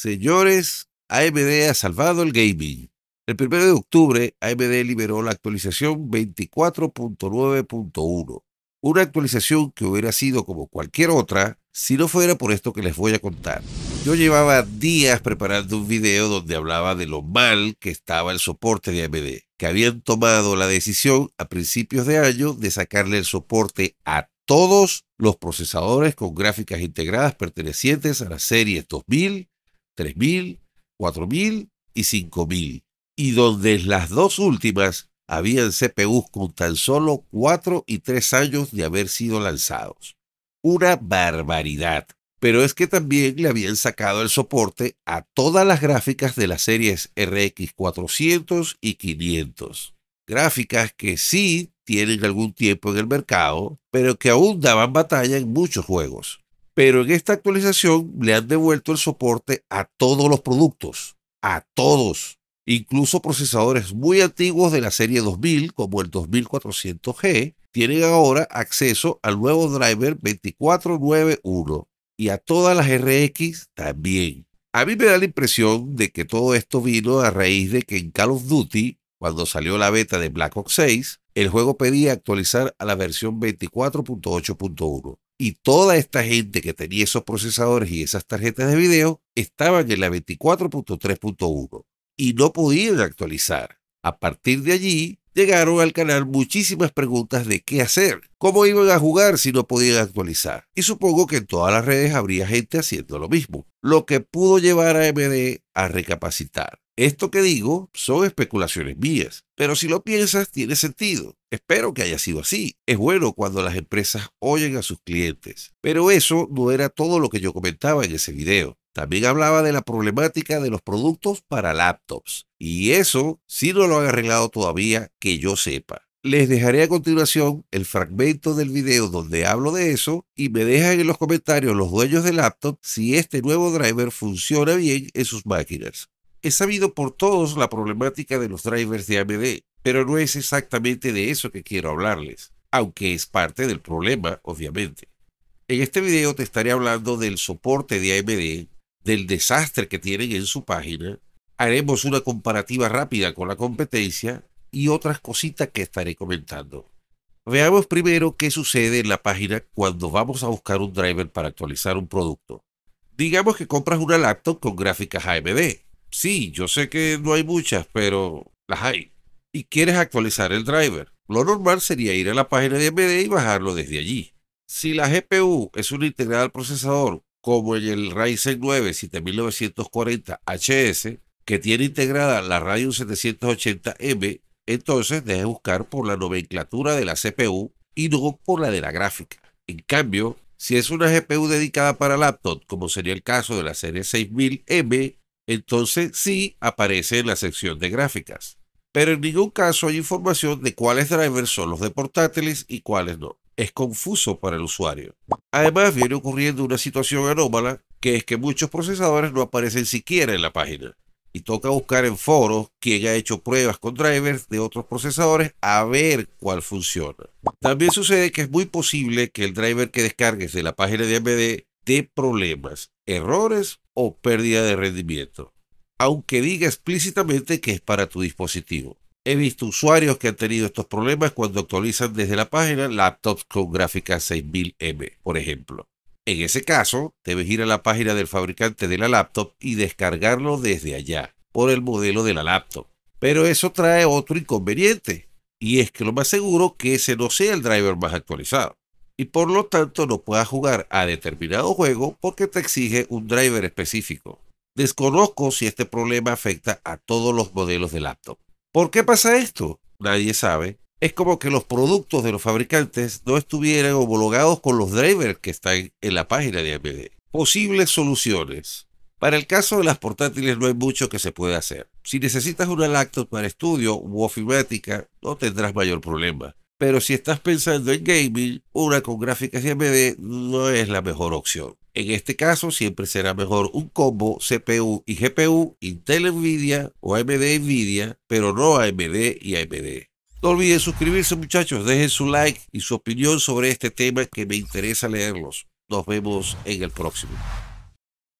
Señores, AMD ha salvado el gaming. El 1 de octubre, AMD liberó la actualización 24.9.1, una actualización que hubiera sido como cualquier otra si no fuera por esto que les voy a contar. Yo llevaba días preparando un video donde hablaba de lo mal que estaba el soporte de AMD, que habían tomado la decisión a principios de año de sacarle el soporte a todos los procesadores con gráficas integradas pertenecientes a la serie 2000, 3.000, 4.000 y 5.000, y donde en las dos últimas habían CPUs con tan solo 4 y 3 años de haber sido lanzados. Una barbaridad. Pero es que también le habían sacado el soporte a todas las gráficas de las series RX 400 y 500. Gráficas que sí tienen algún tiempo en el mercado, pero que aún daban batalla en muchos juegos. Pero en esta actualización le han devuelto el soporte a todos los productos, a todos, incluso procesadores muy antiguos de la serie 2000 como el 2400G, tienen ahora acceso al nuevo driver 2491 y a todas las RX también. A mí me da la impresión de que todo esto vino a raíz de que en Call of Duty, cuando salió la beta de Black Ops 6, el juego pedía actualizar a la versión 24.8.1. Y toda esta gente que tenía esos procesadores y esas tarjetas de video estaban en la 24.3.1 y no podían actualizar. A partir de allí, llegaron al canal muchísimas preguntas de qué hacer, cómo iban a jugar si no podían actualizar. Y supongo que en todas las redes habría gente haciendo lo mismo, lo que pudo llevar a MD a recapacitar. Esto que digo son especulaciones mías, pero si lo piensas tiene sentido. Espero que haya sido así. Es bueno cuando las empresas oyen a sus clientes. Pero eso no era todo lo que yo comentaba en ese video. También hablaba de la problemática de los productos para laptops. Y eso sí no lo han arreglado todavía que yo sepa. Les dejaré a continuación el fragmento del video donde hablo de eso y me dejan en los comentarios los dueños de laptop si este nuevo driver funciona bien en sus máquinas. He sabido por todos la problemática de los drivers de AMD, pero no es exactamente de eso que quiero hablarles, aunque es parte del problema, obviamente. En este video te estaré hablando del soporte de AMD, del desastre que tienen en su página, haremos una comparativa rápida con la competencia y otras cositas que estaré comentando. Veamos primero qué sucede en la página cuando vamos a buscar un driver para actualizar un producto. Digamos que compras una laptop con gráficas AMD. Sí, yo sé que no hay muchas, pero las hay. Y quieres actualizar el driver. Lo normal sería ir a la página de AMD y bajarlo desde allí. Si la GPU es una integrada al procesador, como en el Ryzen 9 7940HS, que tiene integrada la radio 780M, entonces debes buscar por la nomenclatura de la CPU y no por la de la gráfica. En cambio, si es una GPU dedicada para laptop, como sería el caso de la serie 6000M, entonces sí aparece en la sección de gráficas. Pero en ningún caso hay información de cuáles drivers son los de portátiles y cuáles no. Es confuso para el usuario. Además, viene ocurriendo una situación anómala, que es que muchos procesadores no aparecen siquiera en la página. Y toca buscar en foros quién ha hecho pruebas con drivers de otros procesadores a ver cuál funciona. También sucede que es muy posible que el driver que descargues de la página de AMD dé problemas errores o pérdida de rendimiento, aunque diga explícitamente que es para tu dispositivo. He visto usuarios que han tenido estos problemas cuando actualizan desde la página laptops con gráfica 6000M, por ejemplo. En ese caso, debes ir a la página del fabricante de la laptop y descargarlo desde allá, por el modelo de la laptop. Pero eso trae otro inconveniente, y es que lo más seguro que ese no sea el driver más actualizado y por lo tanto no puedas jugar a determinado juego porque te exige un driver específico. Desconozco si este problema afecta a todos los modelos de laptop. ¿Por qué pasa esto? Nadie sabe. Es como que los productos de los fabricantes no estuvieran homologados con los drivers que están en la página de AMD. Posibles soluciones. Para el caso de las portátiles no hay mucho que se pueda hacer. Si necesitas una laptop para estudio u ofimática, no tendrás mayor problema. Pero si estás pensando en gaming, una con gráficas AMD no es la mejor opción. En este caso, siempre será mejor un combo CPU y GPU Intel Nvidia o AMD Nvidia, pero no AMD y AMD. No olviden suscribirse muchachos, dejen su like y su opinión sobre este tema que me interesa leerlos. Nos vemos en el próximo.